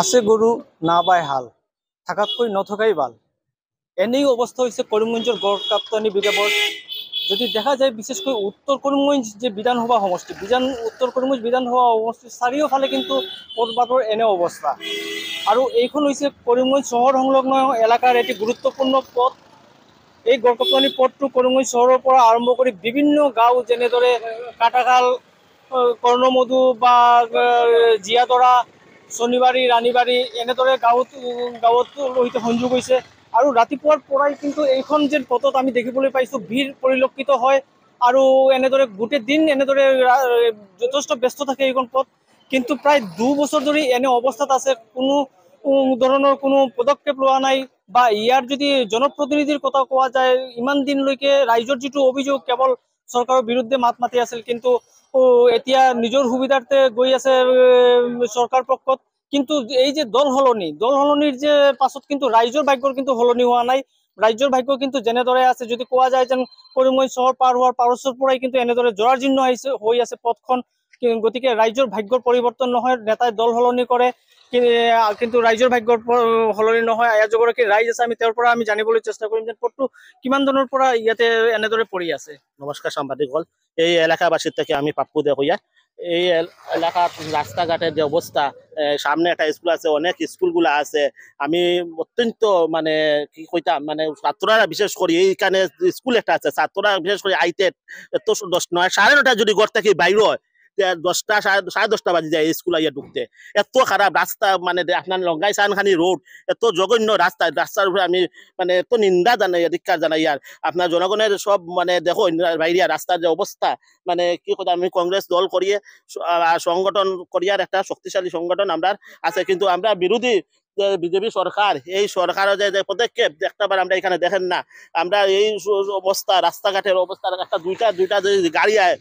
আছে গরু না বায় হাল থাকাতকৈ নথকাই ভাল এনেই অৱস্থা হৈছে করিমগঞ্জের গড় কাপ্তানি বিঘাপথ যদি দেখা যায় বিশেষকৈ উত্তৰ করিমগঞ্জ যে বিধানসভা সমষ্টি বিধান উত্তৰ করিমগঞ্জ বিধানসভা সমষ্টিৰ চাৰিওফালে কিন্তু পদবাটর এনে অৱস্থা আৰু এইখন হৈছে করিমগঞ্জ চহৰ সংলগ্ন এলেকাৰ এটি গুৰুত্বপূৰ্ণ পথ এই গড়কাপ্তানী পথটো করিমগঞ্জ চহৰৰ পৰা আৰম্ভ কৰি বিভিন্ন গাঁও যেনেদৰে কাটাকাল কৰ্ণমধু বা জীয়াদৰা শনিবাৰী ৰাণীবাৰী এনেদৰে গাঁৱত গাঁৱতো সৈতে সংযোগ হৈছে আৰু ৰাতিপুৱাৰ পৰাই কিন্তু এইখন যেন পথত আমি দেখিবলৈ পাইছোঁ ভিৰ পৰিলক্ষিত হয় আৰু এনেদৰে গোটেই দিন এনেদৰে যথেষ্ট ব্যস্ত থাকে এইখন পথ কিন্তু প্ৰায় দুবছৰ ধৰি এনে অৱস্থাত আছে কোনো ধৰণৰ কোনো পদক্ষেপ লোৱা নাই বা ইয়াৰ যদি জনপ্ৰতিনিধিৰ কথা কোৱা যায় ইমান দিনলৈকে ৰাইজৰ যিটো অভিযোগ কেৱল চৰকাৰৰ বিৰুদ্ধে মাত মাতি আছিল কিন্তু এতিয়া নিজৰ সুবিধাৰ্থে গৈ আছে চৰকাৰ পক্ষত কিন্তু এই যে দল সলনি দল সলনিৰ যে পাছত কিন্তু ৰাইজৰ ভাগ্যৰ কিন্তু সলনি হোৱা নাই ৰাজ্যৰ ভাগ্য কিন্তু যেনেদৰে আছে যদি কোৱা যায় যেন কৰিমগঞ্জ চহৰ পাৰ হোৱাৰ পাৰস্যৰ পৰাই কিন্তু এনেদৰে জৰাজীৰ্ণ হৈছে হৈ আছে পথখন গতিকে ৰাইজৰ ভাগ্যৰ পৰিৱৰ্তন নহয় নেতাই দল সলনি কৰে কিন্তু ৰাইজৰ ভাগ্যৰ সলনি নহয় এগৰাকী ৰাইজ আছে আমি তেওঁৰ পৰা আমি জানিবলৈ চেষ্টা কৰিম যে পথটো কিমান ধৰণৰ পৰা ইয়াতে এনেদৰে পৰি আছে নমস্কাৰ হল এই এলাকাবাসীর থেকে আমি পাপ্পু দেখুয়া এই এলাকার রাস্তাঘাটের যে অবস্থা সামনে একটা স্কুল আছে অনেক স্কুলগুলো আছে আমি অত্যন্ত মানে কি কইতাম মানে ছাত্ররা বিশেষ করি এইখানে স্কুল একটা আছে ছাত্ররা বিশেষ করে আইতে এত দশ নয় সাড়ে নটা যদি ঘর থেকে বাইর হয় দশটা সাড়ে দশটা বাজে যায় স্কুল আইয়া ঢুকতে এত খারাপ রাস্তা মানে আপনার লঙ্গাই সানখানি রোড এত জঘন্য রাস্তা রাস্তার উপরে আমি মানে এত নিন্দা জানাই ধিক্ষার জানাই আর আপনার জনগণের সব মানে দেখো বাইরিয়া রাস্তার যে অবস্থা মানে কি কথা আমি কংগ্রেস দল করিয়ে সংগঠন করিয়ার একটা শক্তিশালী সংগঠন আমরা আছে কিন্তু আমরা বিরোধী বিজেপি সরকার এই সরকারের যে পদক্ষেপ বার আমরা এখানে দেখেন না আমরা এই অবস্থা রাস্তাঘাটের অবস্থা একটা দুইটা দুইটা গাড়ি আয়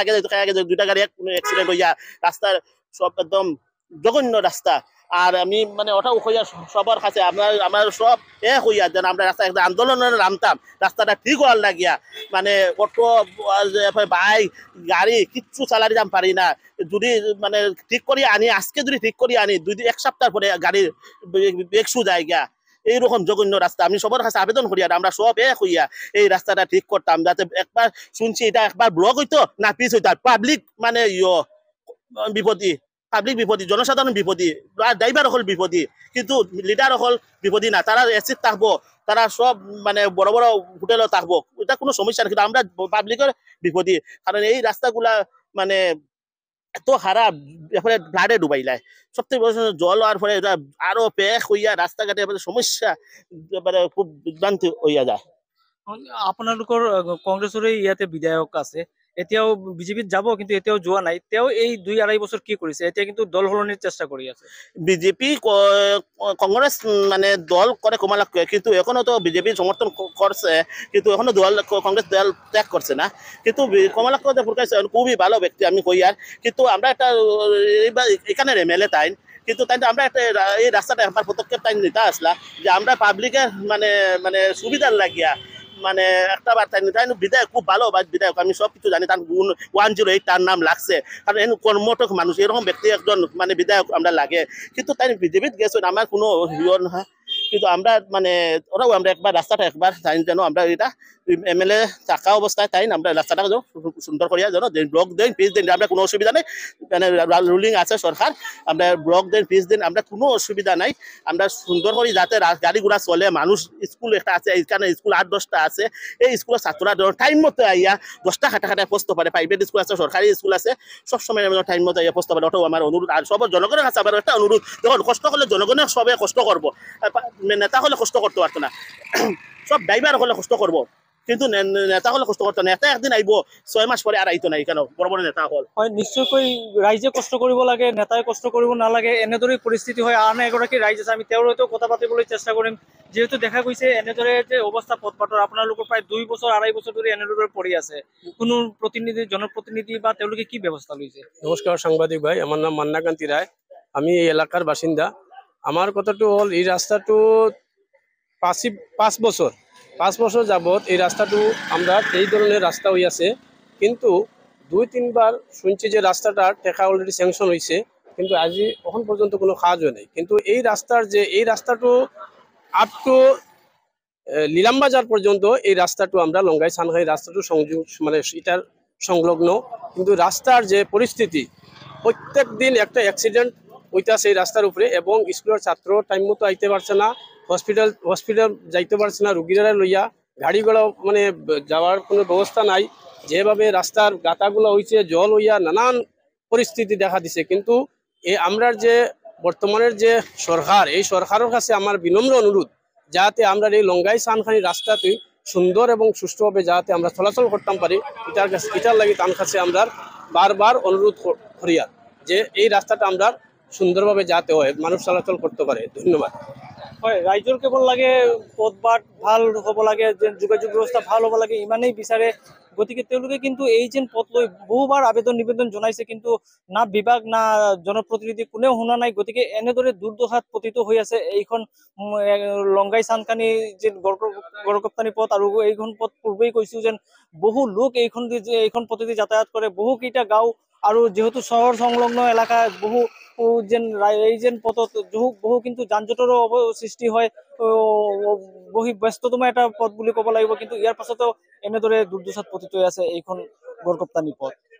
আগে আগে দুইটা গাড়ি অ্যাক্সিডেন্ট হইয়া রাস্তার সব একদম জঘন্য রাস্তা আর আমি মানে ওঠা হইয়া সবার কাছে আপনার আমার সব এ হইয়া যেন আমরা রাস্তা একটা আন্দোলনে নামতাম রাস্তাটা ঠিক হওয়ার লাগিয়া মানে অটো বাইক গাড়ি কিচ্ছু চালানি যাম পারি না যদি মানে ঠিক করি আনি আজকে যদি ঠিক করি আনি দুই এক সপ্তাহ পরে গাড়ির একশো গিয়া এইরকম জঘন্য রাস্তা আমি সবার কাছে আবেদন করি আর আমরা সব এ হইয়া এই রাস্তাটা ঠিক করতাম যাতে একবার শুনছি এটা একবার ব্লক হইতো না পিস হইতো পাবলিক মানে ইয় বিপদী পাবলিক বিপদী জনসাধারণ বিপদী ড্রাইভার হল বিপদী কিন্তু লিডার হল বিপদী না তারা এসিড থাকবো তারা সব মানে বড় বড় হোটেলও থাকবো এটা কোনো সমস্যা না কিন্তু আমরা পাবলিকের বিপদী কারণ এই রাস্তাগুলা মানে এত খারাপ এরপরে ফ্লাডে ডুবাইলায় সবথেকে বড় জল হওয়ার ফলে এটা আরো পেক হইয়া রাস্তাঘাটে এরপরে সমস্যা মানে খুব বিভ্রান্তি হইয়া যায় আপনার কংগ্রেসের ইয়াতে বিধায়ক আছে এতিয়াও বিজেপিত যাব কিন্তু এতিয়াও যোৱা নাই তেওঁ এই দুই আড়াই বছৰ কি কৰিছে এতিয়া কিন্তু দল সলনিৰ চেষ্টা কৰি আছে বিজেপি কংগ্রেস মানে দল করে কমালাকে কিন্তু এখনো তো বিজেপি সমর্থন করছে কিন্তু এখনো দল কংগ্রেস দল ত্যাগ করছে না কিন্তু কমলাক্ষ প্রকাশ খুবই ভালো ব্যক্তি আমি কই আর কিন্তু আমরা একটা এখানে এ তাইন কিন্তু তাই আমরা একটা এই রাস্তাটা আমার পদক্ষেপ তাই নিতে আসলা যে আমরা পাবলিকের মানে মানে সুবিধার লাগিয়া মানে একটা বার্তা নি বিধায়ক খুব ভালো বিধায়ক আমি সব কিছু জানি তার গুণ ওয়ান জিরো এইট তার নাম লাগছে কারণ এন কর্মটক মানুষ এরকম ব্যক্তি একজন মানে বিধায়ক আমরা লাগে কিন্তু তাই বিজেপিত গেছেন আমার কোনো হিয়র নহয় কিন্তু আমরা মানে ওরাও আমরা একবার রাস্তাটা একবার তাই যেন আমরা এটা এম এল এ থাকা অবস্থায় তাই আমরা রাস্তাটা সুন্দর করিয়া যেন ব্লক দিন পিস দিন আমরা কোনো অসুবিধা নেই মানে রুলিং আছে সরকার আমরা ব্লক দিন পিস দিন আমরা কোনো অসুবিধা নাই আমরা সুন্দর করে যাতে গাড়ি ঘোড়া চলে মানুষ স্কুল একটা আছে এখানে স্কুল আট দশটা আছে এই স্কুলের ছাত্ররা ধরো টাইম মতো আইয়া দশটা খাটা খাটা পোস্ত পারে প্রাইভেট স্কুল আছে সরকারি স্কুল আছে সবসময় টাইম মতো আইয়া পোস্ত পারে ওটাও আমার অনুরোধ আর সব জনগণের কাছে আমার একটা অনুরোধ দেখুন কষ্ট করলে জনগণের সবাই কষ্ট করবো নেতা হলে কষ্ট করতে পারতো না সব ড্রাইভার হলে কষ্ট করব কিন্তু নেতা হলে কষ্ট করতো নেতা একদিন আইব ছয় মাস পরে আর আইতো নাই কেন বড় বড় নেতা হল হয় নিশ্চয়কৈ রাইজে কষ্ট কৰিব লাগে নেতায় কষ্ট না লাগে এনেদৰে পরিস্থিতি হয় আন এগারী রাইজ আছে আমি তেওঁৰ সৈতেও কথা পাতিবলৈ চেষ্টা করি যেহেতু দেখা গৈছে এনেদরে যে অবস্থা পথ পাটর আপনার প্রায় দুই বছর আড়াই বছর ধরে এনেদরে পড়ে আছে কোনো প্রতিনিধি জনপ্রতিনিধি বা কি ব্যবস্থা লৈছে নমস্কার সাংবাদিক ভাই আমার নাম মান্নাকান্তি রায় আমি এই এলাকার বাসিন্দা আমার কথাটো হ'ল এই রাস্তাটো পাঁচি পাঁচ বছর পাঁচ বছর যাবত এই রাস্তাটো আমরা এই ধরনের রাস্তা হয়ে আছে কিন্তু দুই তিনবার শুনছি যে রাস্তাটা টেকা অলরেডি স্যাংশন হয়েছে কিন্তু আজি এখন পর্যন্ত কোনো সাহায্য নাই কিন্তু এই রাস্তার যে এই রাস্তাটো আপ টু নীলামবাজার পর্যন্ত এই রাস্তাটো আমরা লঙ্গাই সানহাই রাস্তাটো সংযোগ মানে এটার সংলগ্ন কিন্তু রাস্তার যে পরিস্থিতি প্রত্যেক দিন একটা অ্যাক্সিডেন্ট ওইটা সেই রাস্তার উপরে এবং স্কুলের ছাত্র টাইম মতো আইতে পারছে না হসপিটাল হসপিটাল যাইতে পারছে না রুগীরা লইয়া গাড়িগুলো মানে যাওয়ার কোনো ব্যবস্থা নাই যেভাবে রাস্তার গাতাগুলো হইছে জল হইয়া নানান পরিস্থিতি দেখা দিছে কিন্তু এ আমরার যে বর্তমানের যে সরকার এই সরকারের কাছে আমার বিনম্র অনুরোধ যাতে আমরা এই লঙ্গাই সানখানি রাস্তাটি সুন্দর এবং সুষ্ঠুভাবে যাতে আমরা চলাচল করতাম পারি এটার কাছে এটার লাগে তার কাছে আমরা বারবার অনুরোধ করিয়া যে এই রাস্তাটা আমরা সুন্দরভাবে যাতে হয় মানুষ চলাচল করতে পারে ধন্যবাদ হয় রাইজর কেবল লাগে পথবাট ভাল হব লাগে যে যোগাযোগ ব্যবস্থা ভাল হব লাগে ইমানেই বিচারে গতিকে কিন্তু এই যে পথ লো বহুবার আবেদন নিবেদন জানাইছে কিন্তু না বিভাগ না জনপ্রতিনিধি কোনেও শুনা নাই গতিকে এনেদরে দুর্দশাত পতিত হয়ে আছে এইখন লঙ্গাই চানকানি যে গড়কপ্তানি পথ আর এইখন পথ পূর্বেই কইস যে বহু লোক এইখন এইখন পথে যাতায়াত করে বহু কেটা গাঁও আৰু যিহেতু চহৰ সংলগ্ন এলেকা বহু যেন এই যেন পথত বহু বহু কিন্তু যান যানজঁটৰো সৃষ্টি হয় বহু ব্যস্ততম এটা পথ বুলি ক'ব লাগিব কিন্তু ইয়াৰ পাছতো এনেদৰে দুৰ্দশাত পতিত হৈ আছে এইখন বৰকপ্তানি পথ